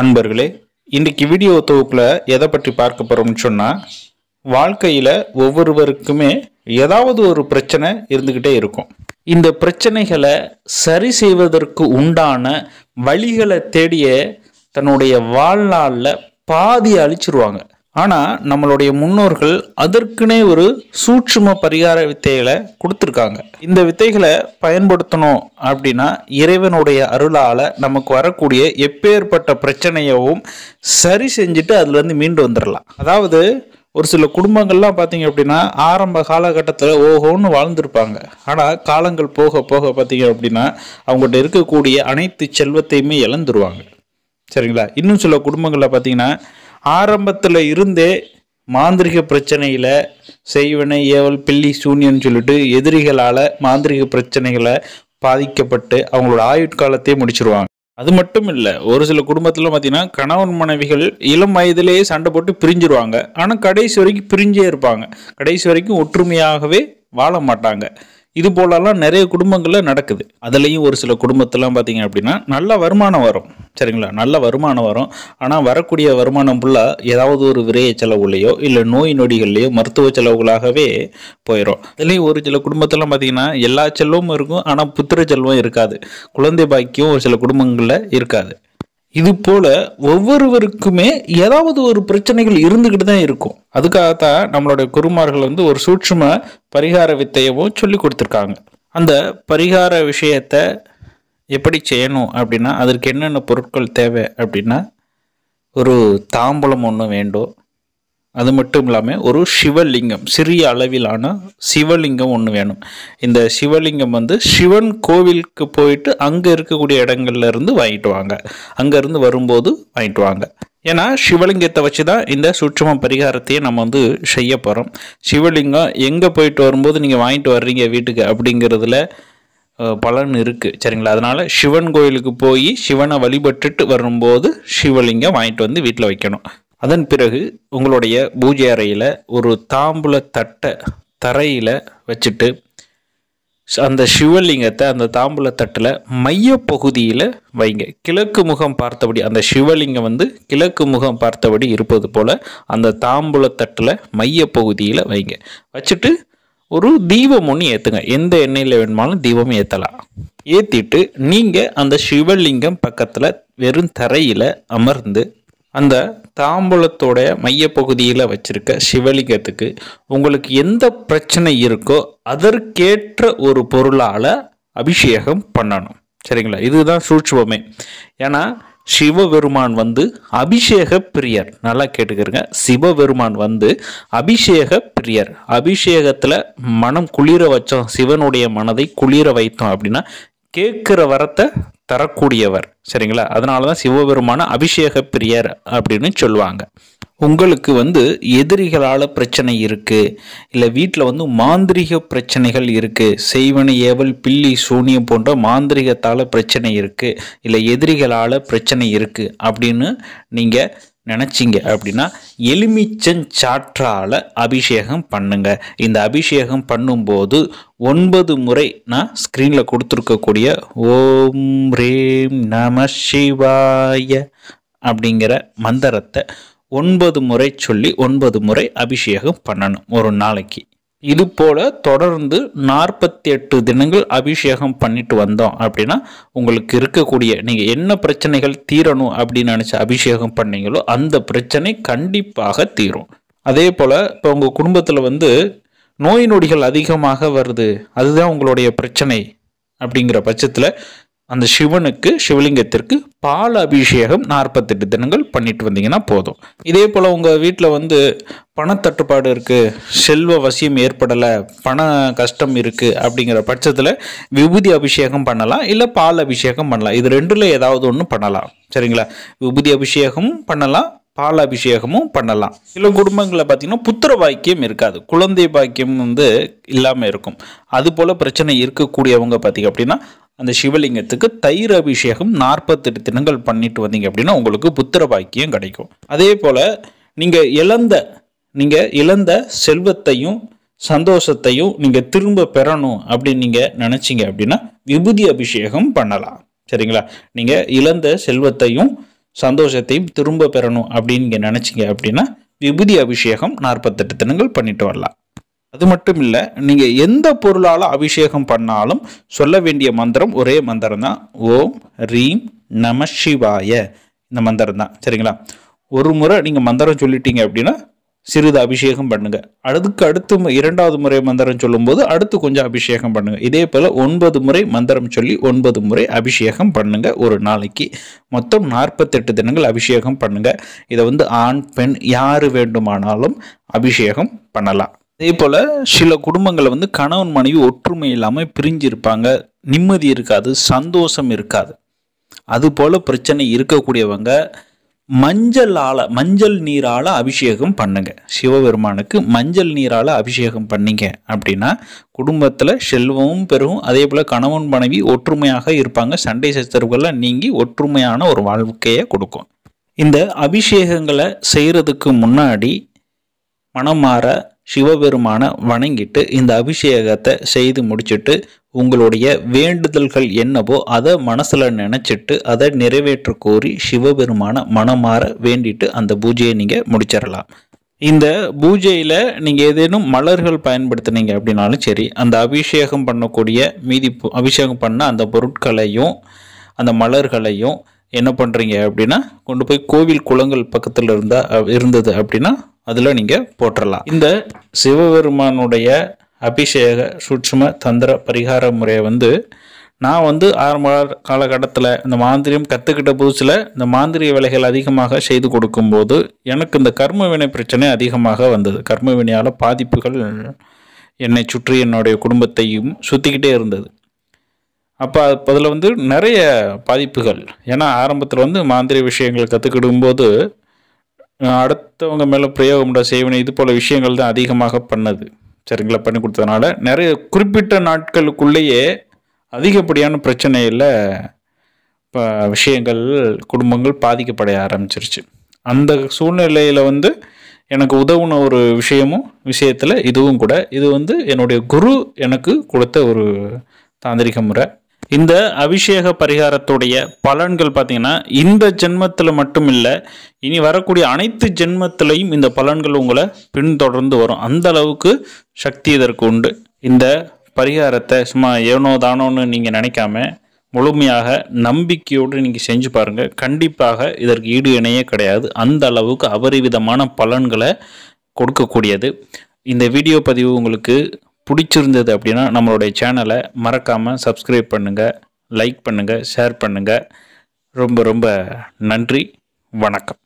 அன்பர்களே இன்றைக்கி வீடியோ தொகுப்பில் எதை பற்றி பார்க்க போகிறோம்னு சொன்னால் வாழ்க்கையில் ஒவ்வொருவருக்குமே ஏதாவது ஒரு பிரச்சனை இருந்துக்கிட்டே இருக்கும் இந்த பிரச்சனைகளை சரி செய்வதற்கு உண்டான வழிகளை தேடிய தன்னுடைய வாழ்நாளில் பாதி அழிச்சிருவாங்க ஆனால் நம்மளுடைய முன்னோர்கள் அதற்குனே ஒரு சூட்சும பரிகார வித்தைகளை கொடுத்துருக்காங்க இந்த வித்தைகளை பயன்படுத்தணும் அப்படின்னா இறைவனுடைய அருளால் நமக்கு வரக்கூடிய எப்பேற்பட்ட பிரச்சனையவும் சரி செஞ்சுட்டு அதுலேருந்து மீண்டு வந்துடலாம் அதாவது ஒரு சில குடும்பங்கள்லாம் பார்த்தீங்க அப்படின்னா ஆரம்ப காலகட்டத்தில் ஓஹோன்னு வாழ்ந்திருப்பாங்க ஆனால் காலங்கள் போக போக பார்த்தீங்க அப்படின்னா அவங்கள்ட்ட இருக்கக்கூடிய அனைத்து செல்வத்தையுமே இழந்துருவாங்க சரிங்களா இன்னும் சில குடும்பங்களில் பார்த்தீங்கன்னா ஆரம்பத்தில் இருந்தே மாந்திரிக பிரச்சனையில் செய்வனை ஏவல் பில்லி சூன்யன்னு சொல்லிட்டு எதிரிகளால் மாந்திரிக பிரச்சனைகளை பாதிக்கப்பட்டு அவங்களோட ஆயுட்காலத்தையே முடிச்சிருவாங்க அது மட்டும் இல்லை ஒரு சில குடும்பத்தில் பார்த்தீங்கன்னா கணவன் மனைவிகள் இளம் வயதிலேயே சண்டை போட்டு பிரிஞ்சிருவாங்க ஆனால் கடைசி வரைக்கும் பிரிஞ்சே இருப்பாங்க கடைசி வரைக்கும் ஒற்றுமையாகவே வாழ மாட்டாங்க இது போலலாம் நிறைய குடும்பங்களில் நடக்குது அதுலேயும் ஒரு சில குடும்பத்தெல்லாம் பார்த்தீங்க அப்படின்னா நல்ல வருமானம் வரும் சரிங்களா நல்ல வருமானம் வரும் ஆனால் வரக்கூடிய வருமானம் ஃபுல்லாக ஏதாவது ஒரு விரைய செலவுலையோ இல்லை நோய் நொடிகள்லையோ மருத்துவ செலவுகளாகவே போயிடும் அதுலேயும் ஒரு சில குடும்பத்தெல்லாம் பார்த்தீங்கன்னா எல்லா செல்வமும் இருக்கும் ஆனால் புத்திர செல்வம் இருக்காது குழந்தை பாக்கியம் ஒரு சில குடும்பங்களில் இருக்காது இது போல ஒவ்வொருவருக்குமே ஏதாவது ஒரு பிரச்சனைகள் இருந்துக்கிட்டு தான் இருக்கும் அதுக்காகத்தான் நம்மளுடைய குருமார்கள் வந்து ஒரு சூட்சும பரிகார வித்தையவும் சொல்லி கொடுத்துருக்காங்க அந்த பரிகார விஷயத்தை எப்படி செய்யணும் அப்படின்னா அதற்கு என்னென்ன பொருட்கள் தேவை அப்படின்னா ஒரு தாம்பலம் ஒன்று வேண்டும் அது மட்டும் இல்லாமல் ஒரு சிவலிங்கம் சிறிய அளவிலான சிவலிங்கம் ஒன்று வேணும் இந்த சிவலிங்கம் வந்து சிவன் கோவிலுக்கு போயிட்டு அங்கே இருக்கக்கூடிய இடங்கள்ல இருந்து வாங்கிட்டு வாங்க அங்கேருந்து வரும்போது வாங்கிட்டு வாங்க ஏன்னா சிவலிங்கத்தை வச்சு தான் இந்த சுற்றும பரிகாரத்தையே நம்ம வந்து செய்ய போகிறோம் சிவலிங்கம் எங்கே போயிட்டு வரும்போது நீங்கள் வாங்கிட்டு வர்றீங்க வீட்டுக்கு அப்படிங்கிறதுல பலன் இருக்குது சரிங்களா அதனால் சிவன் கோயிலுக்கு போய் சிவனை வழிபட்டுட்டு வரும்போது சிவலிங்கம் வாங்கிட்டு வந்து வீட்டில் வைக்கணும் அதன் பிறகு உங்களுடைய பூஜை அறையில் ஒரு தாம்புல தட்டை தரையில் வச்சுட்டு அந்த சிவலிங்கத்தை அந்த தாம்பூல தட்டில் மைய பகுதியில் வைங்க கிழக்கு முகம் பார்த்தபடி அந்த சிவலிங்கம் வந்து கிழக்கு முகம் பார்த்தபடி இருப்பது போல் அந்த தாம்பூல தட்டில் மைய பகுதியில் வைங்க வச்சுட்டு ஒரு தீபம் ஒன்று ஏற்றுங்க எந்த எண்ணெயில் வேணுமாலும் தீபம் ஏற்றலாம் ஏற்றிட்டு நீங்கள் அந்த சிவலிங்கம் பக்கத்தில் வெறும் தரையில் அமர்ந்து அந்த தாம்பூலத்தோடைய மையப்பகுதியில் வச்சுருக்க சிவலிங்கத்துக்கு உங்களுக்கு எந்த பிரச்சனை இருக்கோ அதற்கேற்ற ஒரு பொருளால் அபிஷேகம் பண்ணணும் சரிங்களா இதுதான் சூட்சுவமே ஏன்னா சிவபெருமான் வந்து அபிஷேக பிரியர் நல்லா கேட்டுக்கிறங்க சிவபெருமான் வந்து அபிஷேக பிரியர் அபிஷேகத்தில் மனம் குளிர வச்சோம் சிவனுடைய மனதை குளிர வைத்தோம் அப்படின்னா கேட்குற வரத்தை தரக்கூடியவர் சரிங்களா அதனால தான் சிவபெருமான அபிஷேக பிரியர் அப்படின்னு சொல்லுவாங்க உங்களுக்கு வந்து எதிரிகளால் பிரச்சனை இருக்குது இல்லை வீட்டில் வந்து மாந்திரிக பிரச்சனைகள் இருக்குது செய்வன ஏவல் பில்லி சூனியம் போன்ற மாந்திரிகத்தால் பிரச்சனை இருக்குது இல்லை எதிரிகளால் பிரச்சனை இருக்குது அப்படின்னு நீங்கள் நினச்சிங்க அப்படின்னா எலுமிச்சஞ்சாற்றால் அபிஷேகம் பண்ணுங்க இந்த அபிஷேகம் பண்ணும்போது ஒன்பது முறை நான் ஸ்க்ரீனில் கொடுத்துருக்கக்கூடிய ஓம் ரேம் நம சிவாய அப்படிங்கிற மந்திரத்தை ஒன்பது முறை சொல்லி ஒன்பது முறை அபிஷேகம் பண்ணணும் ஒரு நாளைக்கு இது போல் தொடர்ந்து நாற்பத்தி எட்டு தினங்கள் அபிஷேகம் பண்ணிட்டு வந்தோம் அப்படின்னா உங்களுக்கு இருக்கக்கூடிய நீங்கள் என்ன பிரச்சனைகள் தீரணும் அப்படின்னு நினச்சி அபிஷேகம் பண்ணீங்களோ அந்த பிரச்சனை கண்டிப்பாக தீரும் அதே போல் இப்போ உங்கள் குடும்பத்தில் வந்து நோய் நொடிகள் அதிகமாக வருது அதுதான் உங்களுடைய பிரச்சனை அப்படிங்கிற பட்சத்தில் அந்த சிவனுக்கு சிவலிங்கத்திற்கு பால் அபிஷேகம் நாற்பத்தெட்டு தினங்கள் பண்ணிட்டு வந்தீங்கன்னா போதும் இதே போல் உங்கள் வீட்டில் வந்து பணத்தட்டுப்பாடு இருக்குது செல்வ வசியம் ஏற்படலை பண கஷ்டம் இருக்குது அப்படிங்கிற பட்சத்தில் விபூதி அபிஷேகம் பண்ணலாம் இல்லை பால் அபிஷேகம் பண்ணலாம் இது ரெண்டில் ஏதாவது ஒன்று பண்ணலாம் சரிங்களா விபூதி அபிஷேகமும் பண்ணலாம் பால் அபிஷேகமும் பண்ணலாம் சில குடும்பங்களில் பார்த்தீங்கன்னா புத்திர பாக்கியம் இருக்காது குழந்தை பாக்கியம் வந்து இல்லாமல் இருக்கும் அது போல் பிரச்சனை இருக்கக்கூடியவங்க பார்த்தீங்க அப்படின்னா அந்த சிவலிங்கத்துக்கு தயிர் அபிஷேகம் நாற்பத்தெட்டு தினங்கள் பண்ணிட்டு வந்தீங்க அப்படின்னா உங்களுக்கு புத்திர பாக்கியம் கிடைக்கும் அதே போல் நீங்கள் இழந்த நீங்கள் இழந்த செல்வத்தையும் சந்தோஷத்தையும் நீங்கள் திரும்ப பெறணும் அப்படின்னு நீங்கள் நினச்சிங்க அப்படின்னா விபூதி அபிஷேகம் பண்ணலாம் சரிங்களா நீங்கள் இழந்த செல்வத்தையும் சந்தோஷத்தையும் திரும்ப பெறணும் அப்படின்னு நினச்சிங்க அப்படின்னா விபூதி அபிஷேகம் நாற்பத்தெட்டு தினங்கள் பண்ணிட்டு வரலாம் அது மட்டும் இல்லை நீங்கள் எந்த பொருளால் அபிஷேகம் பண்ணாலும் சொல்ல வேண்டிய மந்திரம் ஒரே மந்திரம் தான் ஓம் ரீம் நம சிவாய இந்த மந்திரம் தான் சரிங்களா ஒரு முறை நீங்கள் மந்திரம் சொல்லிட்டீங்க அப்படின்னா சிறிது அபிஷேகம் பண்ணுங்கள் அடுத்துக்கு அடுத்து இரண்டாவது முறை மந்திரம் சொல்லும்போது அடுத்து கொஞ்சம் அபிஷேகம் பண்ணுங்கள் இதே போல் ஒன்பது முறை மந்திரம் சொல்லி ஒன்பது முறை அபிஷேகம் பண்ணுங்கள் ஒரு நாளைக்கு மொத்தம் நாற்பத்தெட்டு தினங்கள் அபிஷேகம் பண்ணுங்கள் இதை வந்து ஆண் பெண் யார் வேண்டுமானாலும் அபிஷேகம் பண்ணலாம் அதே போல் சில குடும்பங்களில் வந்து கணவன் மனைவி ஒற்றுமை இல்லாமல் பிரிஞ்சிருப்பாங்க நிம்மதி இருக்காது சந்தோஷம் இருக்காது அதுபோல் பிரச்சனை இருக்கக்கூடியவங்க மஞ்சள் மஞ்சள் நீரால் அபிஷேகம் பண்ணுங்க சிவபெருமானுக்கு மஞ்சள் நீரால் அபிஷேகம் பண்ணிங்க அப்படின்னா குடும்பத்தில் செல்வமும் பெறும் அதே போல் கணவன் மனைவி ஒற்றுமையாக இருப்பாங்க சண்டை சச்சரவுகள்லாம் நீங்கி ஒற்றுமையான ஒரு வாழ்க்கையை கொடுக்கும் இந்த அபிஷேகங்களை செய்கிறதுக்கு முன்னாடி மனம் மாற சிவபெருமான வணங்கிட்டு இந்த அபிஷேகத்தை செய்து முடிச்சுட்டு உங்களுடைய வேண்டுதல்கள் என்னவோ அதை மனசில் நினச்சிட்டு அதை நிறைவேற்ற கோரி சிவபெருமானை மனமாற வேண்டிட்டு அந்த பூஜையை நீங்கள் முடிச்சிடலாம் இந்த பூஜையில் நீங்கள் ஏதேனும் மலர்கள் பயன்படுத்தினீங்க அப்படின்னாலும் சரி அந்த அபிஷேகம் பண்ணக்கூடிய மீதி அபிஷேகம் பண்ண அந்த பொருட்களையும் அந்த மலர்களையும் என்ன பண்ணுறீங்க அப்படின்னா கொண்டு போய் கோவில் குளங்கள் பக்கத்தில் இருந்தால் இருந்தது அப்படின்னா அதில் நீங்கள் போட்டுடலாம் இந்த சிவபெருமானுடைய அபிஷேக சூட்சும தந்திர பரிகார முறையை வந்து நான் வந்து ஆரம்ப காலகட்டத்தில் இந்த மாந்திரியம் கற்றுக்கிட்ட புதுசில் இந்த மாந்திரிய வேலைகள் அதிகமாக செய்து கொடுக்கும்போது எனக்கு இந்த கர்ம வினை பிரச்சனை அதிகமாக வந்தது கர்ம வினையால் பாதிப்புகள் என்னை சுற்றி என்னுடைய குடும்பத்தையும் சுற்றிக்கிட்டே இருந்தது அப்போ அதில் வந்து நிறைய பாதிப்புகள் ஏன்னா ஆரம்பத்தில் வந்து மாந்திரிய விஷயங்கள் கற்றுக்கிடும்போது அடுத்தவங்க மேலே பிரயோகம் செய்வனை இது போல் விஷயங்கள் தான் அதிகமாக பண்ணது சரிங்களா பண்ணி கொடுத்ததுனால நிறைய குறிப்பிட்ட நாட்களுக்குள்ளேயே அதிகப்படியான பிரச்சனையில் இப்போ விஷயங்கள் குடும்பங்கள் பாதிக்கப்படைய ஆரம்பிச்சிருச்சு அந்த சூழ்நிலையில் வந்து எனக்கு உதவுன ஒரு விஷயமும் விஷயத்தில் இதுவும் கூட இது வந்து என்னுடைய குரு எனக்கு கொடுத்த ஒரு தாந்திரிக முறை இந்த அபிஷேக பரிகாரத்துடைய பலன்கள் பார்த்தீங்கன்னா இந்த ஜென்மத்தில் மட்டும் இல்லை இனி வரக்கூடிய அனைத்து ஜென்மத்திலையும் இந்த பலன்கள் உங்களை பின்தொடர்ந்து வரும் அந்த அளவுக்கு சக்தி இதற்கு உண்டு இந்த பரிகாரத்தை சும்மா ஏனோ தானோன்னு நீங்கள் நினைக்காம முழுமையாக நம்பிக்கையோடு நீங்கள் செஞ்சு பாருங்கள் கண்டிப்பாக இதற்கு ஈடு இணையே கிடையாது அந்த அளவுக்கு அபரிவிதமான பலன்களை கொடுக்கக்கூடியது இந்த வீடியோ பதிவு உங்களுக்கு பிடிச்சிருந்தது அப்படின்னா நம்மளுடைய சேனலை மறக்காமல் சப்ஸ்கிரைப் பண்ணுங்கள் லைக் பண்ணுங்கள் ஷேர் பண்ணுங்கள் ரொம்ப ரொம்ப நன்றி வணக்கம்